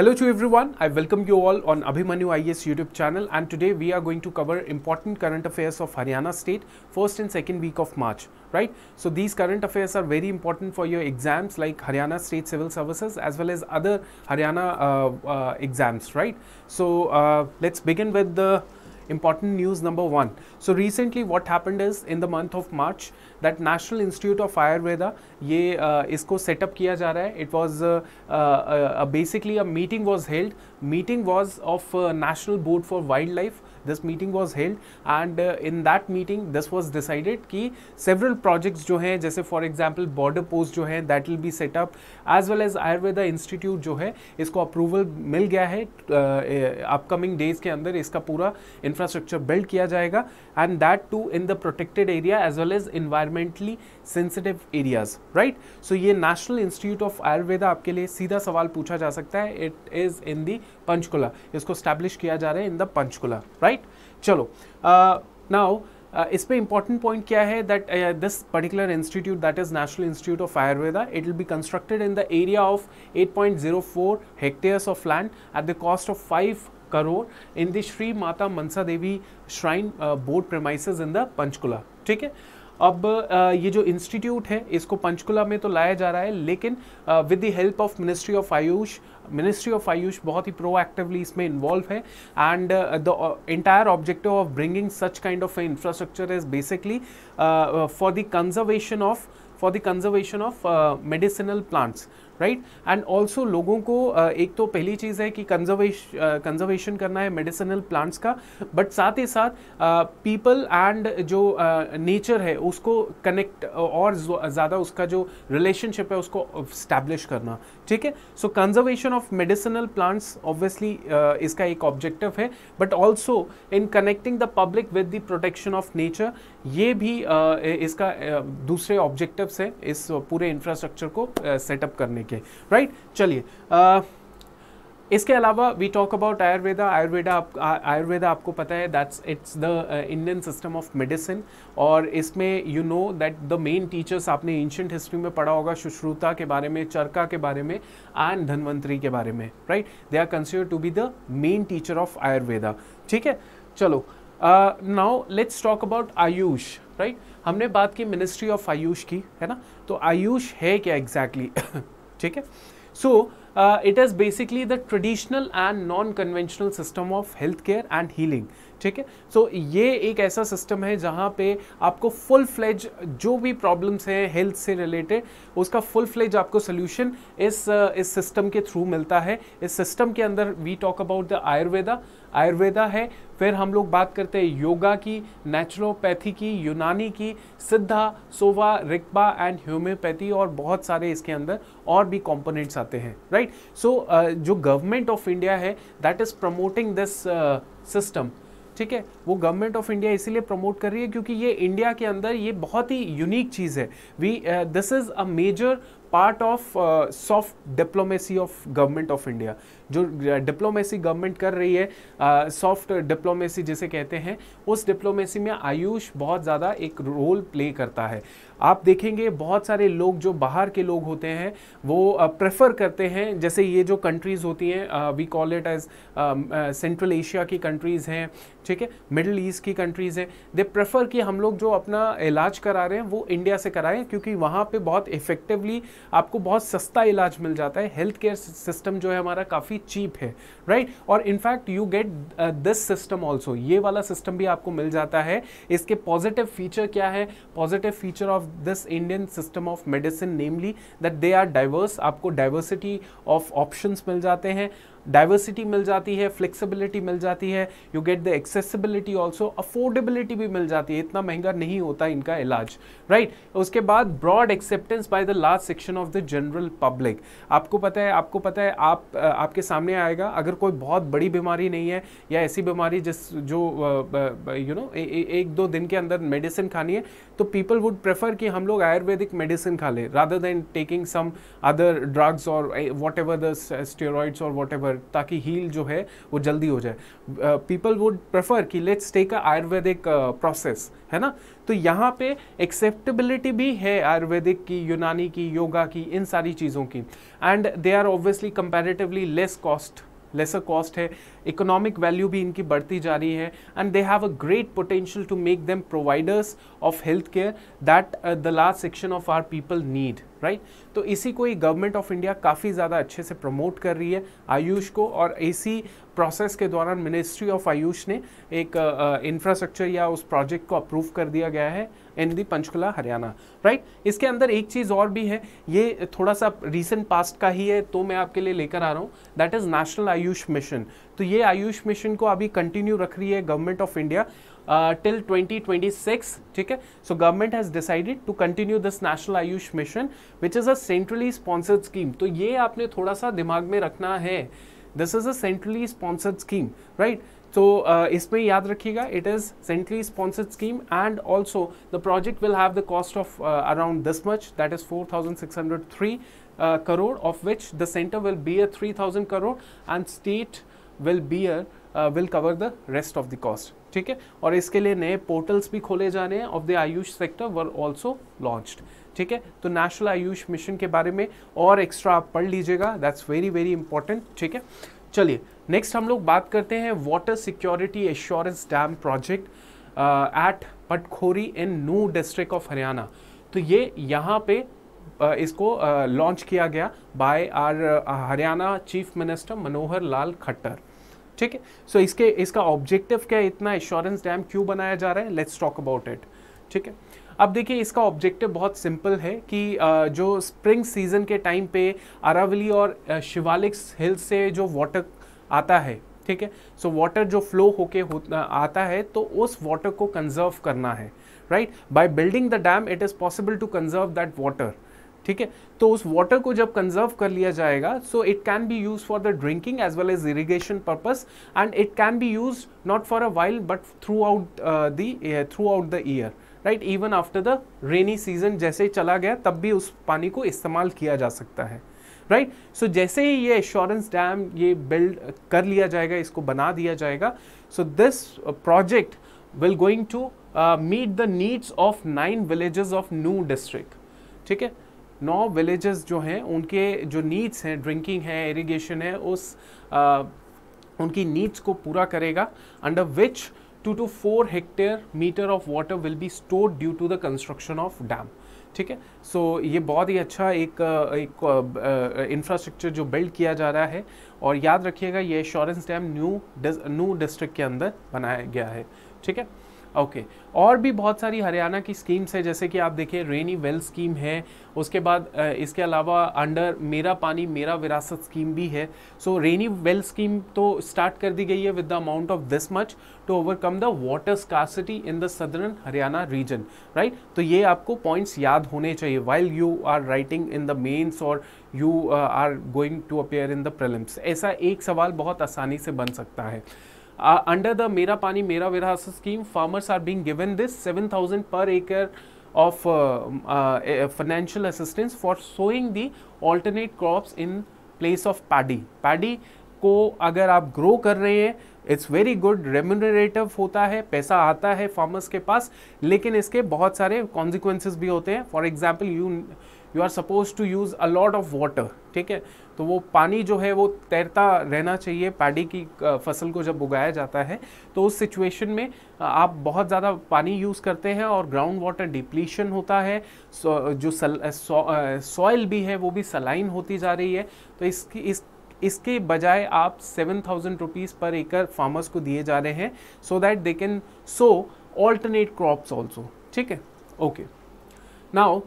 Hello to everyone. I welcome you all on Abhimanyu IAS YouTube channel and today we are going to cover important current affairs of Haryana state first and second week of March, right? So these current affairs are very important for your exams like Haryana state civil services as well as other Haryana uh, uh, exams, right? So uh, let's begin with the important news number one. So recently what happened is in the month of March that National Institute of Ayurveda ये uh, इसको setup किया जा रहा है it was basically a meeting was held. Meeting was of national board for wild this meeting was held and in that meeting this was decided कि several projects जो हैं जैसे फॉर एग्जाम्पल बॉर्डर पोस्ट जो है that will be set up as well as Ayurveda institute जो है इसको approval मिल गया है अपकमिंग uh, डेज के अंदर इसका पूरा इंफ्रास्ट्रक्चर बिल्ड किया जाएगा and that too in the protected area as well as environmentally sensitive areas right so ये नेशनल इंस्टीट्यूट ऑफ आयुर्वेदा आपके लिए सीधा सवाल पूछा जा सकता है it is in the Panchkula इसको स्टैब्लिश किया जा रहा है in the Panchkula right right चलो नाउ uh, uh, इस पे इंपॉर्टेंट पॉइंट क्या है that this particular institute that is national institute of Ayurveda it will be constructed in the area of 8.04 point zero four hectares of land at the cost of five crore in the Shri Mata Mansa Devi shrine board premises in the Panchkula ठीक है अब ये जो institute है इसको पंचकुला में तो लाया जा रहा है लेकिन with the help of ministry of Ayush ministry of Ayush बहुत ही प्रोएक्टिवली इसमें इन्वॉल्व है and the entire objective of bringing such kind of infrastructure is basically for the conservation of for the conservation of medicinal plants right and also लोगों को एक तो पहली चीज़ है कि कंजर्वेश कंजर्वेशन करना है मेडिसिनल प्लांट्स का बट साथ ही साथ पीपल एंड जो नेचर है उसको कनेक्ट और ज़्यादा उसका जो रिलेशनशिप है उसको स्टैब्लिश करना ठीक है so conservation of medicinal plants obviously इसका एक ऑब्जेक्टिव है but also in connecting the public with the protection of nature ये भी uh, इसका uh, दूसरे ऑब्जेक्टिव्स है इस पूरे इंफ्रास्ट्रक्चर को सेटअप uh, करने के के राइट चलिए इसके अलावा we talk about Ayurveda Ayurveda आप आयुर्वेदा आपको पता है that's its the Indian system of medicine और इसमें you know that the main teachers आपने एंशंट हिस्ट्री में पढ़ा होगा सुश्रुता के बारे में चरका के बारे में एंड धनवंतरी के बारे में right they are consider to be the main teacher of Ayurveda ठीक है चलो now let's talk about Ayush right हमने बात की मिनिस्ट्री ऑफ आयुष की है ना तो आयुष है क्या एग्जैक्टली exactly? ठीक है so it is basically the traditional and non conventional system of health care and healing ठीक है सो ये एक ऐसा सिस्टम है जहाँ पे आपको फुल फ्लेज जो भी प्रॉब्लम्स हैं हेल्थ से रिलेटेड उसका फुल फ्लेज आपको सोल्यूशन इस इस सिस्टम के थ्रू मिलता है इस सिस्टम के अंदर we talk about the Ayurveda Ayurveda है फिर हम लोग बात करते हैं योगा की नेचुरोपैथी की यूनानी की सिद्धा सोवा रिक्बा एंड होम्योपैथी और बहुत सारे इसके अंदर और भी कंपोनेंट्स आते हैं राइट सो जो गवर्नमेंट ऑफ इंडिया है that is promoting this system ठीक है वो गवर्नमेंट ऑफ इंडिया इसीलिए प्रमोट कर रही है क्योंकि ये इंडिया के अंदर ये बहुत ही यूनिक चीज़ है we this is a major part of soft diplomacy of government of India जो डिप्लोमेसी गवर्नमेंट कर रही है सॉफ्ट डिप्लोमेसी जिसे कहते हैं उस डिप्लोमेसी में आयुष बहुत ज़्यादा एक रोल प्ले करता है आप देखेंगे बहुत सारे लोग जो बाहर के लोग होते हैं वो प्रेफर करते हैं जैसे ये जो कंट्रीज़ होती हैं we call it as central Asia की कंट्रीज़ हैं ठीक है मिडल ईस्ट की कंट्रीज़ हैं दे प्रेफर कि हम लोग जो अपना इलाज करा रहे हैं वो इंडिया से कराएं क्योंकि वहाँ पे बहुत इफ़ेक्टिवली आपको बहुत सस्ता इलाज मिल जाता है हेल्थ केयर सिस्टम जो है हमारा काफ़ी चीप है राइट right? और in fact you get this system also ये वाला सिस्टम भी आपको मिल जाता है इसके पॉजिटिव फीचर क्या है positive feature of this Indian system of medicine namely that they are diverse आपको डाइवर्सिटी ऑफ ऑप्शंस मिल जाते हैं डाइवर्सिटी मिल जाती है फ्लेक्सिबिलिटी मिल जाती है you get the accessibility also affordability भी मिल जाती है इतना महंगा नहीं होता इनका इलाज राइट right? उसके बाद broad acceptance by the large section of the general public आपको पता है आपको पता है आप आपके सामने आएगा अगर कोई बहुत बड़ी बीमारी नहीं है या ऐसी बीमारी जिस जो यू नो एक दो दिन के अंदर मेडिसिन खानी है तो पीपल वुड प्रेफर कि हम लोग आयुर्वेदिक मेडिसिन खा लें rather than taking some other drugs और वॉट एवर द स्टेरॉइड्स और वॉट एवर फॉर ताकि हील जो है वो जल्दी हो जाए पीपल वुड प्रेफर कि let's take a Ayurvedic process है ना तो यहाँ पे एक्सेप्टेबिलिटी भी है आयुर्वेदिक की यूनानी की योगा की इन सारी चीज़ों की and they are obviously comparatively less cost lesser cost है इकोनॉमिक वैल्यू भी इनकी बढ़ती जा रही है and they have a great potential to make them providers of health care that the last section of our people need right तो इसी को ही गवर्नमेंट ऑफ इंडिया काफ़ी ज़्यादा अच्छे से प्रमोट कर रही है आयुष को और इसी प्रोसेस के दौरान मिनिस्ट्री ऑफ आयुष ने एक इंफ्रास्ट्रक्चर या उस प्रोजेक्ट को अप्रूव कर दिया गया है in the Panchkula Haryana right इसके अंदर एक चीज़ और भी है ये थोड़ा सा रिसेंट पास्ट का ही है तो मैं आपके लिए लेकर आ रहा हूँ that is national Ayush mission तो ये आयुष मिशन को अभी कंटिन्यू रख रही है गवर्नमेंट ऑफ इंडिया टिल 2026 ठीक है so government has decided to continue this national Ayush mission which is a centrally sponsored scheme तो ये आपने थोड़ा सा दिमाग में रखना है this is a centrally sponsored scheme right तो इसमें याद रखिएगा it is centrally sponsored scheme and also the project will have the cost of around this much that is four thousand six hundred three crore of which the centre will be a three thousand crore and state will bear uh, will cover the rest of the cost ठीक है और इसके लिए नए portals भी खोले जाने हैं of the Ayush sector were also launched ठीक है तो नेशनल आयुष मिशन के बारे में और एक्स्ट्रा आप पढ़ लीजिएगा दैट्स वेरी वेरी इंपॉर्टेंट ठीक है चलिए नेक्स्ट हम लोग बात करते हैं water security assurance dam project at Patkhori in Nuh district of Haryana तो ये यहाँ पे uh, इसको लॉन्च uh, किया गया by our Haryana chief minister Manohar Lal Khattar ठीक है सो इसके इसका ऑब्जेक्टिव क्या है इतना इंश्योरेंस डैम क्यों बनाया जा रहा है लेट्स टॉक अबाउट इट ठीक है अब देखिए इसका ऑब्जेक्टिव बहुत सिंपल है कि जो स्प्रिंग सीजन के टाइम पे अरावली और शिवालिक हिल से जो वाटर आता है ठीक है सो वाटर जो फ्लो होके आता है तो उस वाटर को कंजर्व करना है right by building the dam it is possible to conserve that water ठीक है तो उस वाटर को जब कंजर्व कर लिया जाएगा so it can be use for the drinking as well as irrigation purpose and it can be use not for a while but throughout the throughout the year right even after the rainy season जैसे चला गया तब भी उस पानी को इस्तेमाल किया जा सकता है राइट right? सो so, जैसे ही ये एश्योरेंस डैम ये बिल्ड कर लिया जाएगा इसको बना दिया जाएगा so this project will going to meet the needs of nine villages of new district ठीक है नौ विलेजेस जो हैं उनके जो नीड्स हैं ड्रिंकिंग है इरिगेशन है उस आ, उनकी नीड्स को पूरा करेगा under which two two four hectare meter of water will be store due to the construction of dam ठीक है सो ये बहुत ही अच्छा एक एक इंफ्रास्ट्रक्चर जो बिल्ड किया जा रहा है और याद रखिएगा ये assurance dam new new district के अंदर बनाया गया है ठीक है ओके okay. और भी बहुत सारी हरियाणा की स्कीम्स है जैसे कि आप देखिए रेनी वेल स्कीम है उसके बाद इसके अलावा अंडर मेरा पानी मेरा विरासत स्कीम भी है सो रेनी वेल स्कीम तो स्टार्ट कर दी गई है with the amount of this much to overcome the water scarcity in the southern Haryana region right तो ये आपको पॉइंट्स याद होने चाहिए while you are writing in the mains और you are going to appear in the prelims ऐसा एक सवाल बहुत आसानी से बन सकता है अंडर द मेरा पानी मेरा विरास scheme farmers are being given this seven thousand per acre of financial assistance for sowing the alternate crops in place of paddy paddy को अगर आप ग्रो कर रहे हैं इट्स वेरी गुड रेमोनरेटिव होता है पैसा आता है फार्मर्स के पास लेकिन इसके बहुत सारे कॉन्सिक्वेंसेस भी होते हैं for example you you are suppose to use a lot of water ठीक है तो वो पानी जो है वो तैरता रहना चाहिए पैडी की फसल को जब उगाया जाता है तो उस सिचुएशन में आप बहुत ज़्यादा पानी यूज़ करते हैं और ग्राउंड वाटर डिप्लीशन होता है जो सॉइल भी है वो भी सलाइन होती जा रही है तो इसकी इस इसके बजाय आप सेवन थाउजेंड रुपीज़ पर एकर फार्मर्स को दिए जा रहे हैं so that they can so alternate crops also ठीक है okay now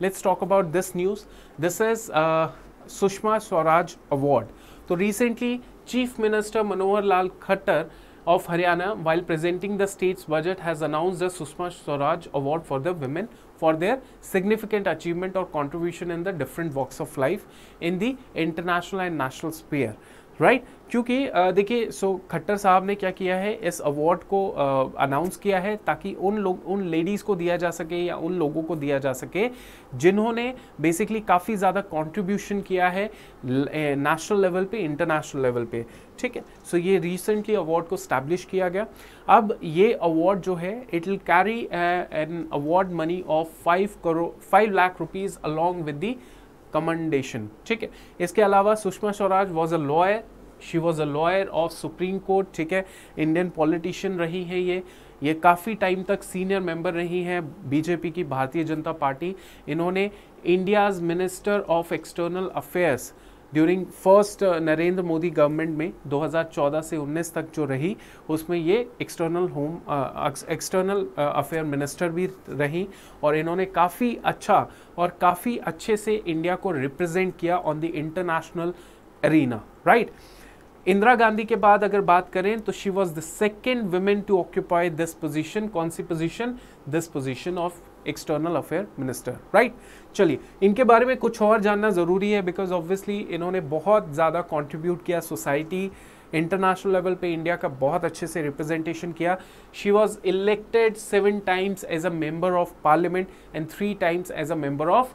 let's talk about this news. This is uh, Sushma Swaraj Award. So recently, Chief Minister Manohar Lal Khattar of Haryana, while presenting the state's budget, has announced the Sushma Swaraj Award for the women for their significant achievement or contribution in the different walks of life in the international and national sphere. Right right? क्योंकि देखिए सो खट्टर साहब ने क्या किया है इस award को announce किया है ताकि उन लोग उन लेडीज़ को दिया जा सके या उन लोगों को दिया जा सके जिन्होंने बेसिकली काफ़ी ज़्यादा कंट्रीब्यूशन किया है नेशनल लेवल पे इंटरनेशनल लेवल पे ठीक है सो ये रिसेंटली अवार्ड को स्टैब्लिश किया गया अब ये अवार्ड जो है it will carry an award money of five crore five lakh rupees along with the commendation ठीक है इसके अलावा Sushma Swaraj was a lawyer she was a lawyer of supreme court ठीक है इंडियन पॉलिटिशियन रही है ये ये काफ़ी टाइम तक सीनियर मेंबर रही हैं बीजेपी की भारतीय जनता पार्टी इन्होंने India's minister of external affairs during first Narendra Modi government में 2014 से 19 तक जो रही उसमें ये external home external affair minister भी रही और इन्होंने काफ़ी अच्छा और काफ़ी अच्छे से इंडिया को रिप्रेजेंट किया on the international arena right Indira Gandhi के बाद अगर बात करें तो she was the second women to occupy this position कौन सी position this position of external affair minister right चलिए इनके बारे में कुछ और जानना ज़रूरी है बिकॉज ऑब्वियसली इन्होंने बहुत ज़्यादा कॉन्ट्रीब्यूट किया सोसाइटी इंटरनेशनल लेवल पे इंडिया का बहुत अच्छे से रिप्रेजेंटेशन किया she was elected seven times as a member of parliament and three times as a member of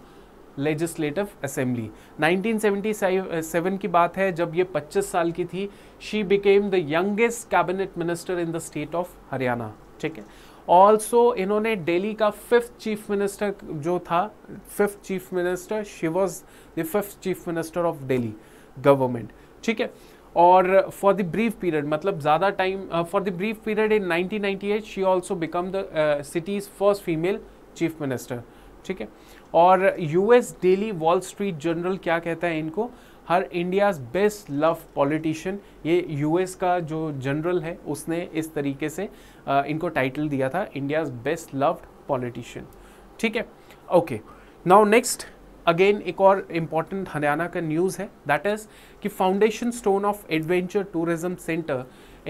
legislative assembly 1977 की बात है जब ये 25 साल की थी she became the youngest cabinet minister in the state of Haryana ठीक है ऑल्सो इन्होंने डेली का फिफ्थ चीफ मिनिस्टर जो था fifth chief minister she was the fifth chief minister of Delhi government ठीक है और फॉर द ब्रीफ पीरियड मतलब ज़्यादा time for the brief period in 1998 she also become the city's first female chief minister ठीक है और US daily Wall Street Journal क्या कहता है इनको her India's best love politician ये यूएस का जो जनरल है उसने इस तरीके से आ, इनको टाइटल दिया था इंडियाज़ बेस्ट लव्ड पॉलिटिशियन ठीक है ओके नाउ नेक्स्ट अगेन एक और इम्पॉर्टेंट हरियाणा का न्यूज़ है दैट इज़ कि foundation stone of adventure tourism centre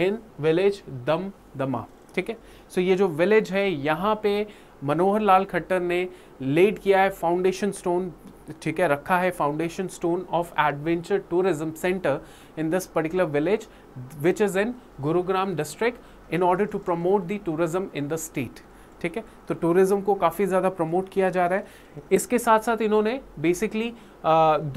in village दम दमा ठीक है सो ये जो विलेज है यहाँ पे मनोहर लाल खट्टर ने लेट किया है फाउंडेशन स्टोन ठीक है रखा है foundation stone of adventure tourism centre in this particular village which is in Gurugram district in order to promote the tourism in the state ठीक है तो टूरिज्म को काफ़ी ज़्यादा प्रमोट किया जा रहा है इसके साथ साथ इन्होंने बेसिकली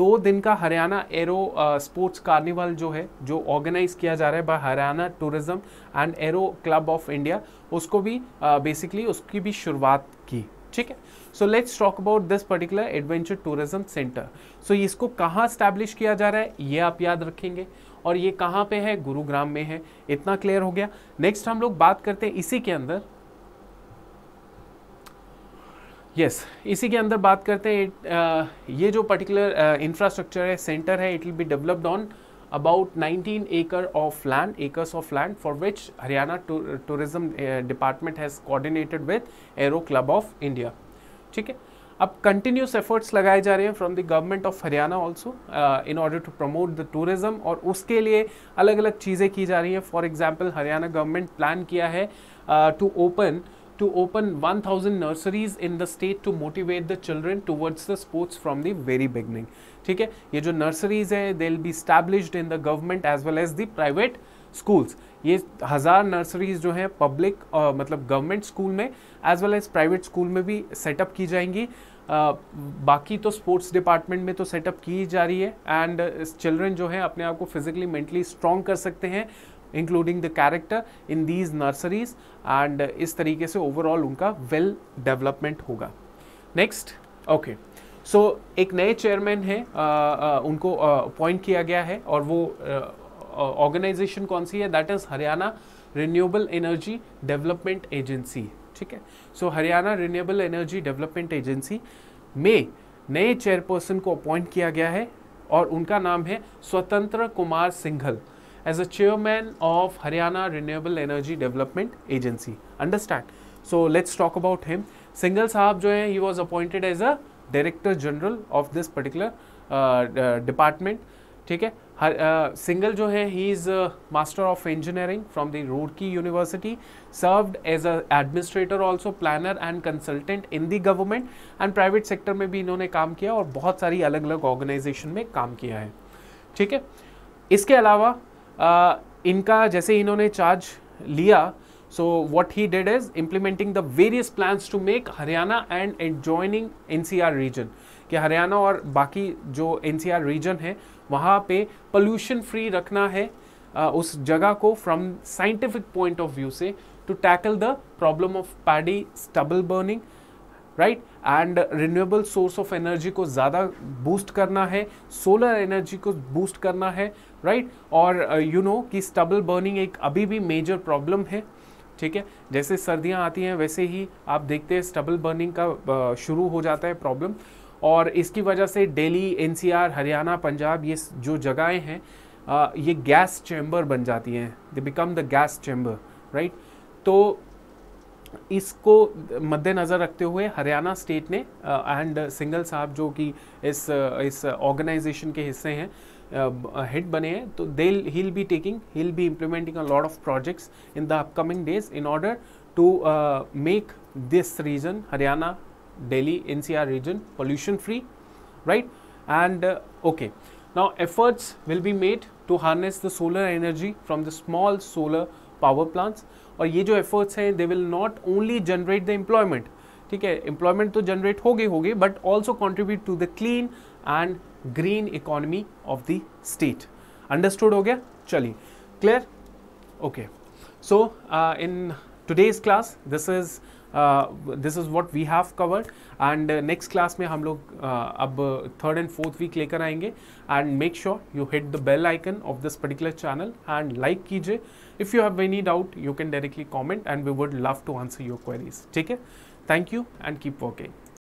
दो दिन का हरियाणा एरो स्पोर्ट्स कार्निवल जो है जो ऑर्गेनाइज किया जा रहा है by Haryana tourism and aero club of India उसको भी बेसिकली उसकी भी शुरुआत की ठीक है so let's talk about this particular adventure tourism centre so इसको कहाँ स्टैब्लिश किया जा रहा है ये आप याद रखेंगे और ये कहाँ पे है गुरुग्राम में है इतना क्लियर हो गया नेक्स्ट हम लोग बात करते हैं इसी के अंदर यस yes, इसी के अंदर बात करते हैं ये जो पर्टिकुलर इंफ्रास्ट्रक्चर है सेंटर है it will be developed on about 19 acre of land acres of land for which Haryana tourism department has coordinated with aero club of India ठीक है अब कंटिन्यूस एफर्ट्स लगाए जा रहे हैं from the government of Haryana also in order to promote the tourism और उसके लिए अलग अलग चीज़ें की जा रही हैं for example Haryana government plan किया है to uh, open to open 1000 nurseries in the state to motivate the children towards the sports from the very beginning ठीक है ये जो nurseries हैं they will be established in the government as well as the private schools ये हज़ार nurseries जो हैं public मतलब गवर्नमेंट स्कूल में as well as private school में भी सेटअप की जाएंगी uh, बाकी तो स्पोर्ट्स डिपार्टमेंट में तो सेटअप की जा रही है एंड चिल्ड्रन जो हैं अपने आप को फिज़िकली मेंटली स्ट्रॉन्ग कर सकते हैं including the character in these nurseries and इस तरीके से ओवरऑल उनका वेल well डेवलपमेंट होगा नेक्स्ट ओके सो एक नए चेयरमैन हैं उनको अपॉइंट किया गया है और वो ऑर्गेनाइजेशन कौन सी है that is Haryana renewable energy development agency ठीक है so Haryana renewable energy development agency में नए चेयरपर्सन को अपॉइंट किया गया है और उनका नाम है स्वतंत्र Kumar Singhal as a chairman of Haryana Renewable Energy Development Agency. Understand? So let's talk about him. Singhal Sahab जो है he was appointed as a director general of this particular uh, uh, department. ठीक है सिंगल जो है he is master of engineering from the Roorkee university served as a administrator also planner and consultant in the government and private sector में भी इन्होंने काम किया और बहुत सारी अलग अलग ऑर्गेनाइजेशन में काम किया है ठीक है इसके अलावा Uh, इनका जैसे इन्होंने चार्ज लिया so what So is implementing the various implementing to make Haryana and and joining N C R region कि हरियाणा और बाकी जो एन सी आर रीजन है वहाँ पे पोल्यूशन फ्री रखना है आ, uh, उस जगह को from scientific point of view से to tackle the problem of paddy stubble burning right and renewable source of energy को ज़्यादा बूस्ट करना है सोलर एनर्जी को बूस्ट करना है राइट right? और you uh, know you know, कि स्टबल बर्निंग एक अभी भी मेजर प्रॉब्लम है ठीक है जैसे सर्दियाँ आती हैं वैसे ही आप देखते हैं स्टबल बर्निंग का uh, शुरू हो जाता है प्रॉब्लम और इसकी वजह से डेली एन हरियाणा पंजाब ये जो जगहें हैं uh, ये गैस चैम्बर बन जाती हैं they become the gas chamber right तो इसको मद्देनज़र रखते हुए हरियाणा स्टेट ने एंड सिंगल साहब जो कि इस इस ऑर्गेनाइजेशन के हिस्से हैं हेड बने हैं तो they he'll be taking he'll be implementing a lot of projects in the upcoming days in order to make this region Haryana Delhi N C R region pollution free right and okay now efforts will be made to harness the solar energy from the small solar power plants और ये जो efforts हैं they will not only generate the employment ठीक है employment तो generate हो गए हो गए but also contribute to the clean and green economy of the state understood हो गया चलिए clear okay so in today's class this is this is what we have covered and next class में हम लोग uh, अब third and fourth week लेकर आएंगे and make sure you hit the bell icon of this particular channel and like कीजिए if you have any doubt you can directly comment and we would love to answer your queries ठीक है thank you and keep working